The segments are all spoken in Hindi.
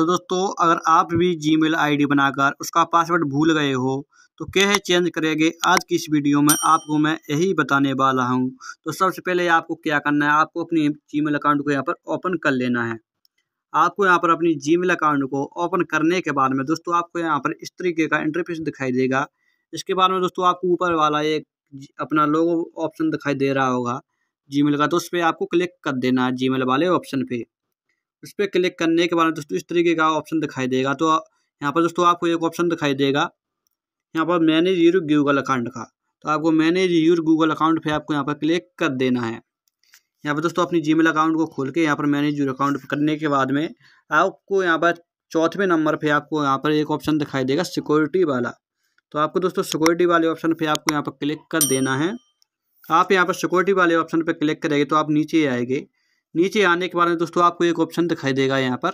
तो दोस्तों अगर आप भी जी मेल बनाकर उसका पासवर्ड भूल गए हो तो कैसे चेंज करेंगे आज की इस वीडियो में आपको मैं यही बताने वाला हूं तो सबसे पहले आपको क्या करना है आपको अपनी जी अकाउंट को यहाँ पर ओपन कर लेना है आपको यहाँ पर अपनी जी अकाउंट को ओपन करने के बाद में दोस्तों आपको यहाँ पर इस तरीके का इंटरफेस दिखाई देगा इसके बाद में दोस्तों आपको ऊपर वाला एक अपना लोगो ऑप्शन दिखाई दे रहा होगा जी का तो उस पर आपको क्लिक कर देना है जीमेल वाले ऑप्शन पर उस पर क्लिक करने के बाद दोस्तों इस तरीके का ऑप्शन दिखाई देगा तो यहाँ पर दोस्तों आपको एक ऑप्शन दिखाई देगा यहाँ पर मैनेज यूर गूगल अकाउंट का तो आपको मैनेज यूर गूगल अकाउंट पे आपको यहाँ पर क्लिक कर देना है यहाँ पर दोस्तों अपनी जीमेल अकाउंट को खोल के यहाँ पर मैनेज यूर अकाउंट करने के बाद में आपको यहाँ पर चौथवें नंबर पर आपको यहाँ पर एक ऑप्शन दिखाई देगा सिक्योरिटी वाला तो आपको दोस्तों सिक्योरिटी वाले ऑप्शन पर आपको यहाँ पर क्लिक कर देना है आप यहाँ पर सिक्योरिटी वाले ऑप्शन पर क्लिक करेंगे तो आप नीचे आएंगे नीचे आने के बाद में दोस्तों आपको एक ऑप्शन दिखाई देगा यहाँ पर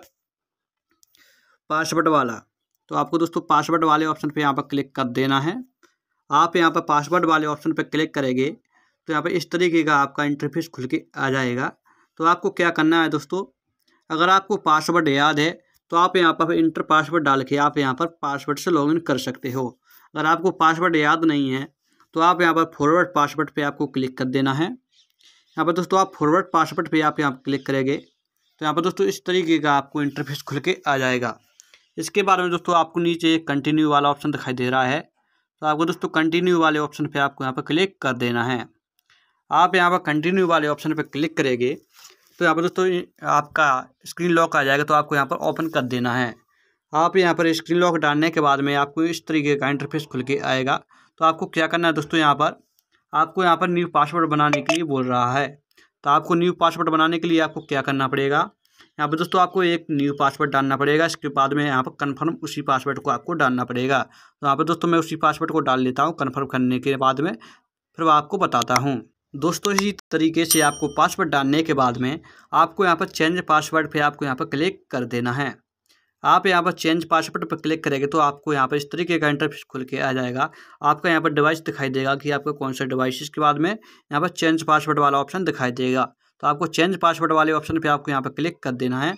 पासवर्ड वाला तो आपको दोस्तों पासवर्ड वाले ऑप्शन पे यहाँ पर क्लिक कर देना है आप यहाँ पर पासवर्ड वाले ऑप्शन पर क्लिक करेंगे तो यहाँ पर इस तरीके का आपका इंटरफेस खुल के आ जाएगा तो आपको क्या करना है दोस्तों अगर आपको पासवर्ड याद है तो आप यहाँ पर इंटर पासवर्ड डाल के आप यहाँ पर पासवर्ड से लॉगिन कर सकते हो अगर आपको पासवर्ड याद नहीं है तो आप यहाँ पर फॉरवर्ड पासवर्ड पे आपको क्लिक कर देना है यहाँ पर दोस्तों आप फॉरवर्ड पासवर्ड पे आप यहाँ क्लिक करेंगे तो यहाँ पर दोस्तों इस तरीके का आपको इंटरफेस खुल के आ जाएगा इसके बाद में दोस्तों आपको नीचे कंटिन्यू वाला ऑप्शन दिखाई दे रहा है तो आपको दोस्तों कंटिन्यू वाले ऑप्शन पे आपको यहाँ पर क्लिक कर देना है आप यहाँ पर कंटिन्यू वाले ऑप्शन पर क्लिक करेंगे तो यहाँ पर दोस्तों आपका स्क्रीन लॉक आ जाएगा तो आपको यहाँ पर ओपन कर देना है आप यहाँ पर स्क्रीन लॉक डालने के बाद में आपको इस तरीके का इंटरफेस खुल के आएगा तो आपको क्या करना है दोस्तों यहाँ पर आपको यहाँ पर न्यू पासवर्ड बनाने के लिए बोल रहा है तो आपको न्यू पासवर्ड बनाने के लिए आपको क्या करना पड़ेगा यहाँ पर दोस्तों आपको एक न्यू पासवर्ड डालना पड़ेगा इसके बाद में यहाँ पर कन्फर्म उसी पासवर्ड को आपको डालना पड़ेगा तो यहाँ पर दोस्तों मैं उसी पासवर्ड को डाल लेता हूँ कन्फर्म करने के बाद में फिर आपको बताता हूँ दोस्तों इसी तरीके से आपको पासवर्ड डालने के बाद में आपको यहाँ पर चेंज पासवर्ड पर आपको यहाँ पर क्लिक कर देना है आप यहाँ पर चेंज पासवर्ड पर क्लिक करेंगे तो आपको यहाँ पर इस तरीके का इंटरफेस खुल के आ जाएगा आपका यहाँ पर डिवाइस दिखाई देगा कि आपका कौन सा डिवाइस इसके बाद में यहाँ पर चेंज पासवर्ड वाला ऑप्शन दिखाई देगा तो आपको चेंज पासवर्ड वाले ऑप्शन पर आपको यहाँ पर क्लिक कर देना है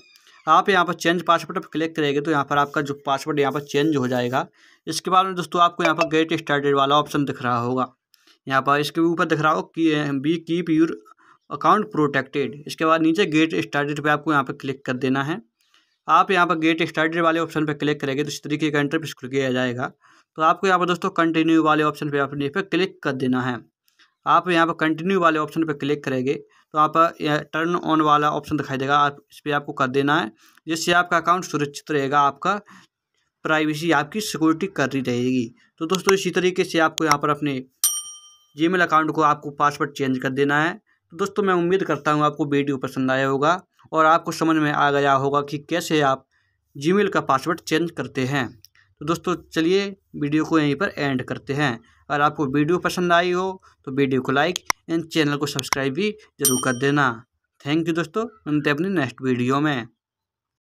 आप यहाँ पर चेंज पासवर्ड पर क्लिक करेंगे तो यहाँ पर आपका जो पासवर्ड यहाँ पर चेंज हो जाएगा इसके बाद में दोस्तों आपको यहाँ पर गेट स्टार्टेड वाला ऑप्शन दिख रहा होगा यहाँ पर इसके ऊपर दिख रहा हो कि be keep your account protected इसके बाद नीचे गेट स्टार्टेड पे आपको यहाँ पर क्लिक कर देना है आप यहाँ पर गेट स्टार्टेड वाले ऑप्शन पर क्लिक करेंगे तो इस तरीके का इंटरप्रेस खुल किया जाएगा तो आपको यहाँ पर दोस्तों कंटिन्यू वाले ऑप्शन पर आपने पर क्लिक कर देना है आप यहाँ पर कंटिन्यू वाले ऑप्शन पर क्लिक करेंगे तो आप टर्न ऑन वाला ऑप्शन दिखाई देगा आप इस पर आपको कर देना है जिससे आपका अकाउंट सुरक्षित रहेगा आपका प्राइवेसी आपकी सिक्योरिटी कर रही रहेगी तो दोस्तों इसी तरीके से आपको यहाँ पर अपने जीमेल अकाउंट को आपको पासवर्ड चेंज कर देना है तो दोस्तों मैं उम्मीद करता हूँ आपको वीडियो पसंद आया होगा और आपको समझ में आ गया होगा कि कैसे आप मेल का पासवर्ड चेंज करते हैं तो दोस्तों चलिए वीडियो को यहीं पर एंड करते हैं अगर आपको वीडियो पसंद आई हो तो वीडियो को लाइक एंड चैनल को सब्सक्राइब भी जरूर कर देना थैंक यू दोस्तों मिलते अपनी नेक्स्ट वीडियो में